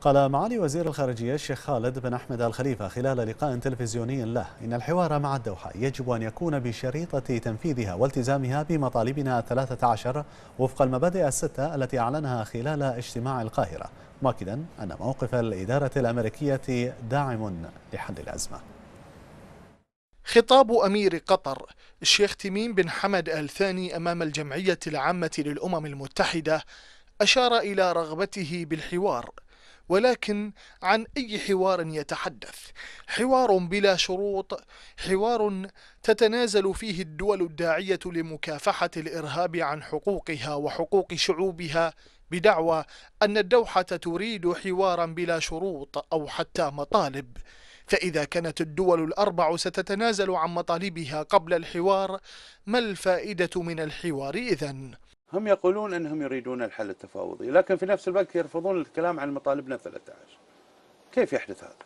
قال معالي وزير الخارجية الشيخ خالد بن أحمد الخليفة خلال لقاء تلفزيوني له إن الحوار مع الدوحة يجب أن يكون بشريطة تنفيذها والتزامها بمطالبنا الثلاثة عشر وفق المبادئ الستة التي أعلنها خلال اجتماع القاهرة مؤكدا أن موقف الإدارة الأمريكية داعم لحل الأزمة خطاب أمير قطر الشيخ تميم بن حمد آل ثاني أمام الجمعية العامة للأمم المتحدة أشار إلى رغبته بالحوار ولكن عن أي حوار يتحدث حوار بلا شروط حوار تتنازل فيه الدول الداعية لمكافحة الإرهاب عن حقوقها وحقوق شعوبها بدعوى أن الدوحة تريد حوارا بلا شروط أو حتى مطالب فإذا كانت الدول الأربع ستتنازل عن مطالبها قبل الحوار ما الفائدة من الحوار إذن؟ هم يقولون أنهم يريدون الحل التفاوضي لكن في نفس الوقت يرفضون الكلام عن مطالبنا 13 كيف يحدث هذا؟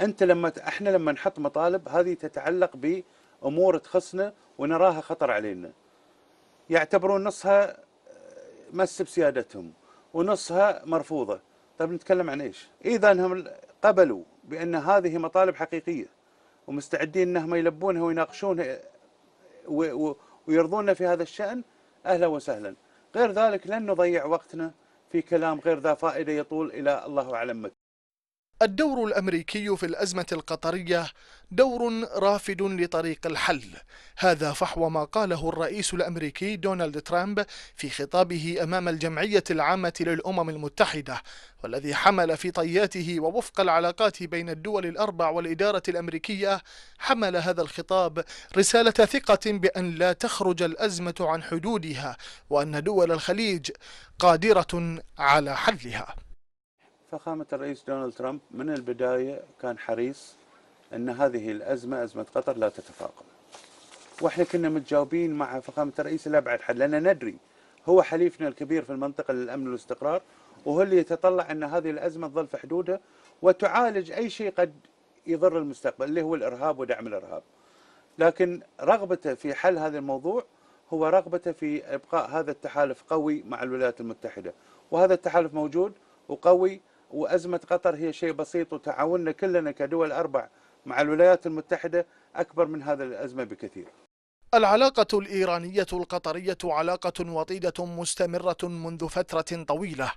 أنت لما احنا لما نحط مطالب هذه تتعلق بأمور تخصنا ونراها خطر علينا يعتبرون نصها آه، مس بسيادتهم ونصها مرفوضة طيب نتكلم عن إيش؟ إذا هم قبلوا بأن هذه مطالب حقيقية ومستعدين أنهم يلبونها ويناقشونها ويرضوننا في هذا الشأن أهلا وسهلا غير ذلك لن نضيع وقتنا في كلام غير ذا فائدة يطول إلى الله أعلم متى الدور الامريكي في الازمه القطريه دور رافد لطريق الحل هذا فحوى ما قاله الرئيس الامريكي دونالد ترامب في خطابه امام الجمعيه العامه للامم المتحده والذي حمل في طياته ووفق العلاقات بين الدول الاربع والاداره الامريكيه حمل هذا الخطاب رساله ثقه بان لا تخرج الازمه عن حدودها وان دول الخليج قادره على حلها فخامة الرئيس دونالد ترامب من البداية كان حريص أن هذه الأزمة أزمة قطر لا تتفاقم واحنا كنا متجاوبين مع فخامة الرئيس لأبعد حد لأن ندري هو حليفنا الكبير في المنطقة للأمن والاستقرار وهو اللي يتطلع أن هذه الأزمة تظل في حدودها وتعالج أي شيء قد يضر المستقبل اللي هو الإرهاب ودعم الإرهاب لكن رغبته في حل هذا الموضوع هو رغبته في إبقاء هذا التحالف قوي مع الولايات المتحدة وهذا التحالف موجود وقوي وأزمة قطر هي شيء بسيط وتعاوننا كلنا كدول أربع مع الولايات المتحدة أكبر من هذه الأزمة بكثير العلاقة الإيرانية القطرية علاقة وطيدة مستمرة منذ فترة طويلة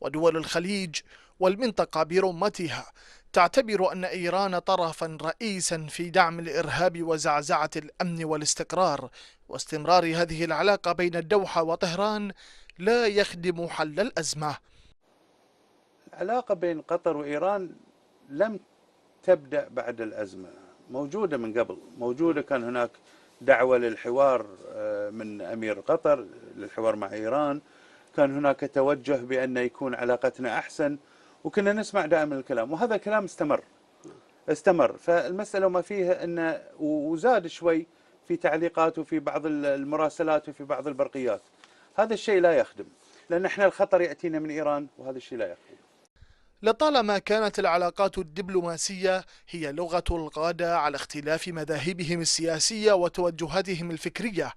ودول الخليج والمنطقة برمتها تعتبر أن إيران طرفا رئيسا في دعم الإرهاب وزعزعة الأمن والاستقرار واستمرار هذه العلاقة بين الدوحة وطهران لا يخدم حل الأزمة العلاقة بين قطر وإيران لم تبدأ بعد الأزمة موجودة من قبل موجودة كان هناك دعوة للحوار آه، من أمير قطر للحوار مع إيران كان هناك توجه بأن يكون علاقتنا أحسن وكنا نسمع دائما الكلام وهذا الكلام استمر استمر فالمسألة وما فيها أنه وزاد شوي في تعليقات وفي بعض المراسلات وفي بعض البرقيات هذا الشيء لا يخدم لأن احنا الخطر يأتينا من إيران وهذا الشيء لا يخدم لطالما كانت العلاقات الدبلوماسية هي لغة القادة على اختلاف مذاهبهم السياسية وتوجهاتهم الفكرية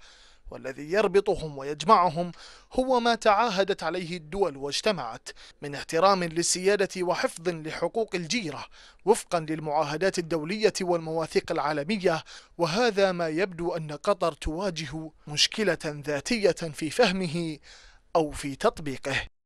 والذي يربطهم ويجمعهم هو ما تعاهدت عليه الدول واجتمعت من احترام للسيادة وحفظ لحقوق الجيرة وفقا للمعاهدات الدولية والمواثيق العالمية وهذا ما يبدو أن قطر تواجه مشكلة ذاتية في فهمه أو في تطبيقه